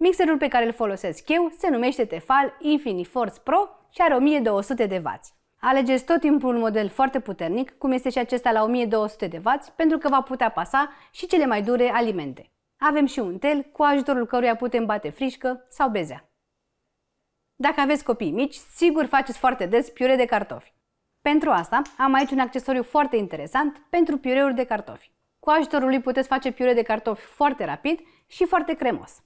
Mixerul pe care îl folosesc eu se numește Tefal InfiniForce Pro și are 1200 de W. Alegeți tot timpul un model foarte puternic, cum este și acesta la 1200 de W, pentru că va putea pasa și cele mai dure alimente. Avem și un tel cu ajutorul căruia putem bate frișcă sau bezea. Dacă aveți copii mici, sigur faceți foarte des piure de cartofi. Pentru asta am aici un accesoriu foarte interesant pentru piureuri de cartofi. Cu ajutorul lui puteți face piure de cartofi foarte rapid și foarte cremos.